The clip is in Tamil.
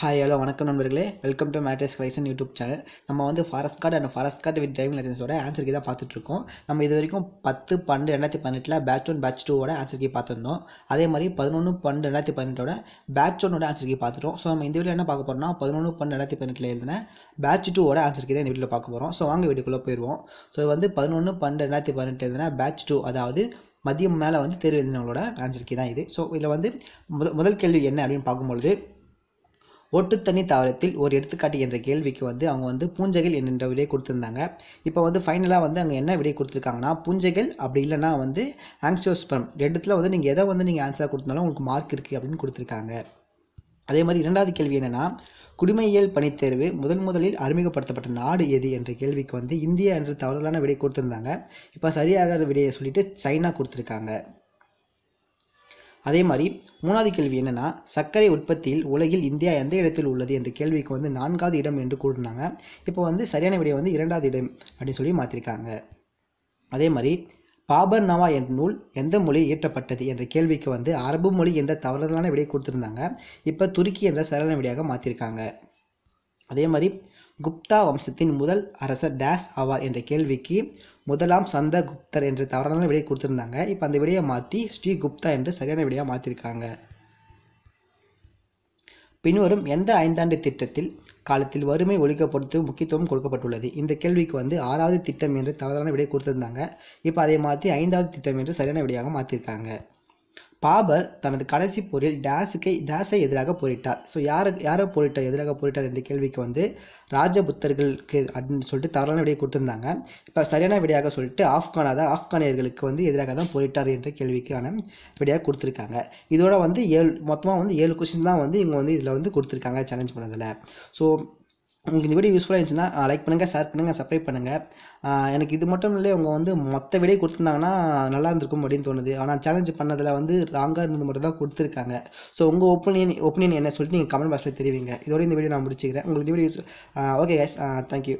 ஹாய் ஹலோ வணக்கம் நண்பர்களே வெல்கம் டு மேட்ரிஸ் கலெக்ஷன் யூடியூப் சேனல் நம்ம வந்து forest guard and forest guard with driving லைசன்ஸோட ஆன்சர் தான் பார்த்துட்ருக்கோம் நம்ம இது வரைக்கும் பத்து பன்னெண்டு ரெண்டாயிரத்தி பதினெட்டில் பேட்ச் ஒன் பேட்ச் டூவோட ஆன்சர் கீ பார்த்துருந்தோம் அதே மாதிரி பதினொன்று பன்னெண்டு ரெண்டாயிரத்தி பதினெட்டோட பேட்ச் ஒன்னோட ஆன்சர் கீ பார்த்துட்டோம் ஸோ நம்ம இந்த வீட்டில் என்ன பார்க்க போகிறோம்னா பதினொன்று பன்னெண்டு ரெண்டாயிரத்தி பதினெட்டில் எழுதின பேட்ச் டூவோட ஆன்சர் கீதை தான் இந்த வீட்டில் பார்க்க போகிறோம் ஸோ வாங்க வீட்டுக்குள்ளே போயிடுவோம் ஸோ வந்து பதினொன்று பன்னெண்டு ரெண்டாயிரத்தி பதினெட்டு எழுதின பேட்ச் டூ அதாவது மதியம் மேலே வந்து தேர்வு எழுதினவங்களோட ஆன்சர் கீ தான் இது ஸோ இதில் வந்து முதல் கேள்வி என்ன அப்படின்னு பார்க்கும்பொழுது ஒட்டுத்தனி தாவரத்தில் ஒரு எடுத்துக்காட்டு என்ற கேள்விக்கு வந்து அவங்க வந்து பூஞ்சைகள் என்கின்ற விடையை கொடுத்துருந்தாங்க இப்போ வந்து ஃபைனலாக வந்து அங்கே என்ன விடை கொடுத்துருக்காங்கன்னா பூஞ்சைகள் அப்படி இல்லைனா வந்து ஆங்ஷியோஸ்பரம் ரெண்டுத்தில் வந்து நீங்கள் எதை வந்து நீங்கள் ஆன்சராக கொடுத்தாலும் உங்களுக்கு மார்க் இருக்குது அப்படின்னு கொடுத்துருக்காங்க அதே மாதிரி இரண்டாவது கேள்வி என்னென்னா குடிமையியல் பணித்தேர்வு முதன் முதலில் அறிமுகப்படுத்தப்பட்ட நாடு எது என்ற கேள்விக்கு வந்து இந்தியா என்று தவறுதலான விடை கொடுத்துருந்தாங்க இப்போ சரியாக விடையை சொல்லிட்டு சைனா கொடுத்துருக்காங்க அதே மாதிரி மூணாவது கேள்வி என்னென்னா சர்க்கரை உற்பத்தியில் உலகில் இந்தியா எந்த இடத்தில் உள்ளது என்ற கேள்விக்கு வந்து நான்காவது இடம் என்று கூறினாங்க இப்போ வந்து சரியான விடையை வந்து இரண்டாவது இடம் அப்படின்னு சொல்லி மாற்றிருக்காங்க அதே மாதிரி பாபர் நவா என்ற நூல் எந்த மொழி இயற்றப்பட்டது என்ற கேள்விக்கு வந்து அரபு மொழி என்ற தவறுதலான விடையை கொடுத்துருந்தாங்க இப்போ துருக்கி என்ற சரியான விடையாக மாற்றிருக்காங்க அதே மாதிரி குப்தா வம்சத்தின் முதல் அரசர் டேஸ் ஆவார் என்ற கேள்விக்கு முதலாம் சந்த குப்தர் என்று தவறான விடை கொடுத்துருந்தாங்க இப்போ அந்த விடையை மாற்றி ஸ்ரீ குப்தா என்று சரியான விடையாக மாற்றிருக்காங்க பின்வரும் எந்த ஐந்தாண்டு திட்டத்தில் காலத்தில் வறுமை ஒழிக்கப்படுத்து முக்கியத்துவம் கொடுக்கப்பட்டுள்ளது இந்த கேள்விக்கு வந்து ஆறாவது திட்டம் என்று தவறான விடையை கொடுத்துருந்தாங்க இப்போ அதை மாற்றி ஐந்தாவது திட்டம் என்று சரியான விடையாக மாற்றிருக்காங்க பாபர் தனது கடைசி போரில் டேஸுக்கு டேஸை எதிராக போரிட்டார் ஸோ யார் யாரை போரிட்டார் எதிராக போரிட்டார் என்ற கேள்விக்கு வந்து ராஜபுத்தர்களுக்கு அப்படின்னு சொல்லிட்டு தவறான விடையை கொடுத்துருந்தாங்க இப்போ சரியான விடையாக சொல்லிட்டு ஆப்கானாக தான் ஆப்கானியர்களுக்கு வந்து எதிராக தான் போரிட்டார் என்ற கேள்விக்கான விடையாக கொடுத்துருக்காங்க இதோட வந்து ஏழு மொத்தமாக வந்து ஏழு கொஷின் தான் வந்து இவங்க வந்து இதில் வந்து கொடுத்துருக்காங்க சேலஞ்ச் பண்ணதில் ஸோ உங்களுக்கு இந்த வீடியோ யூஸ்ஃபுல்லாக இருந்துச்சுன்னா லைக் பண்ணுங்கள் ஷேர் பண்ணுங்கள் சப்ஸ்கிரைப் பண்ணுங்கள் எனக்கு இது மட்டும் இல்லை அவங்க வந்து மொத்த வீடியோ கொடுத்துருந்தாங்கன்னா நல்லா இருந்திருக்கும் அப்படின்னு தோணுது ஆனால் சேலஞ்சு பண்ணதில் வந்து ராங்காக இருந்தது மட்டும் தான் கொடுத்துருக்காங்க ஸோ உங்கள் ஒப்பீனியன் ஒப்பீனியன் என்ன சொல்லிட்டு நீங்கள் கமெண்ட் பாக்ஸில் தெரிவிங்க இதோட இந்த வீடியோ நான் முடிச்சுக்கிறேன் உங்களுக்கு வீடியோ ஓகே கைஸ் தேங்க்யூ